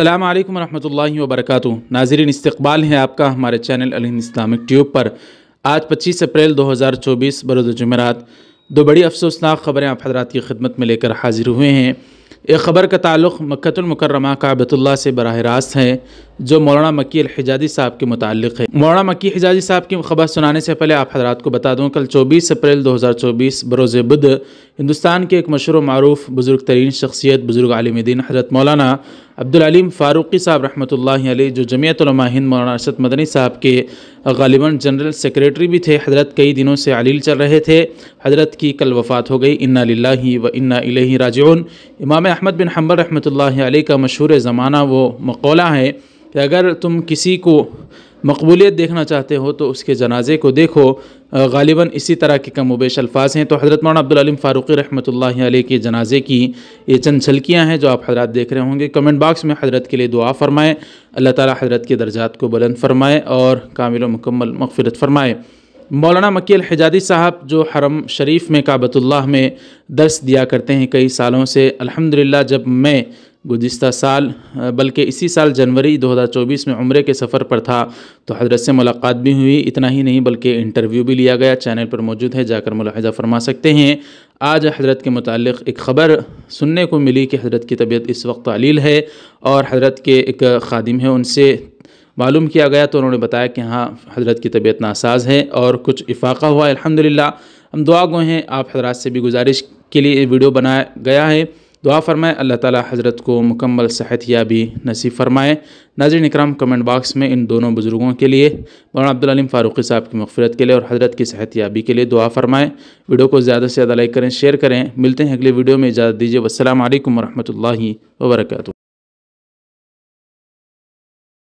अल्लाम वरहमल वबरक नाजरीन इस्तबाल है आपका हमारे चैनल अल इस्लामिक ट्यूब पर आज 25 अप्रैल 2024 बरोज़ जुमेरात दो बड़ी अफसोसनाक ख़बरें आप हजरात की खिदमत में लेकर हाजिर हुए हैं एक ख़बर का ताल्लुक़ मक्तुलमकरमा काबतुल्ला से बरह रास्त है जो मौलाना मकी हिजाजी साहब के मुतालिक है मौलाना मकी हिजाजी साहब की खबर सुनाने से पहले आप हजरात को बता दूँ कल चौबीस अप्रैल दो हज़ार चौबीस बरोज़ बुध हिंदुस्तान के एक मशहूर मरूफ बुज़ुर्ग तरीन शख्सियत बुज़ुर्ग आलम दिन हज़रत मौलाना अब्दुलम फ़ारूक़ी साहब रहमत लाई जो जमीत हिंद मौलाना अरसद मदनी साहब के गालिबा जनरल सेक्रेटरी भी थे हज़रत कई दिनों से अलील चल रहे थे हज़रत की कल वफ़ात हो गई इन्ना ला व इन्ना इलेही राजन इमाम अहमद बिन हम्बर रहमत लाई का मशहूर ज़माना वो मकौला है कि अगर तुम किसी को मकबूलियत देखना चाहते हो तो उसके जनाजे को देखो गालिबा इसी तरह के कम वेश अल्फाज हैं तो हज़रत मौलाना अब्दुलम फ़ारूक़ी रहमत के जनाजे की ये चंद छलकियाँ हैं जो आप हजरत देख रहे होंगे कमेंट बॉक्स में हजरत के लिए दुआ फ़रमाएँ अल्लाह ताली हजरत के दर्जात को बुलंद फ़रमाएँ और कामिल मुकम्मल मगफरत फ़रमाएँ मौलाना मकील हजादी साहब जो हरम शरीफ में काबतुल्लाह में दर्स दिया करते हैं कई सालों से अल्हम्दुलिल्लाह जब मैं गुज्त साल बल्कि इसी साल जनवरी 2024 में उम्र के सफ़र पर था तो हजरत से मुलाकात भी हुई इतना ही नहीं बल्कि इंटरव्यू भी लिया गया चैनल पर मौजूद है जाकर मुलाहजा फरमा सकते हैं आज हजरत के मतलब एक ख़बर सुनने को मिली कि हजरत की तबीयत इस वक्त अलील है और हजरत के एक खादिम है उनसे मालूम किया गया तो उन्होंने बताया कि हाँ हजरत की तबीयत नासाज है और कुछ इफाक़ा हुआ अलहमदिल्ला हम दुआ गए हैं आप हजरात से भी गुजारिश के लिए वीडियो बनाया गया है दुआ फरमाएँ अल्लाह ताला हज़रत को मुकम्मल सेहत याबी नसीब फ़रमाएँ नाजिन इकराम कमेंट बॉक्स में इन दोनों बुज़ुर्गों के लिए मौलाना अब्दुलम फ़ारूक़ी साहब की मफ़रत के लिए और हज़रत की सेहत याबी के लिए दुआ फरमाएँ वीडियो को ज़्यादा से ज़्यादा लाइक करें शेयर करें मिलते हैं अगले वीडियो में इजाज़त दीजिए वालकम वरहमल वर्का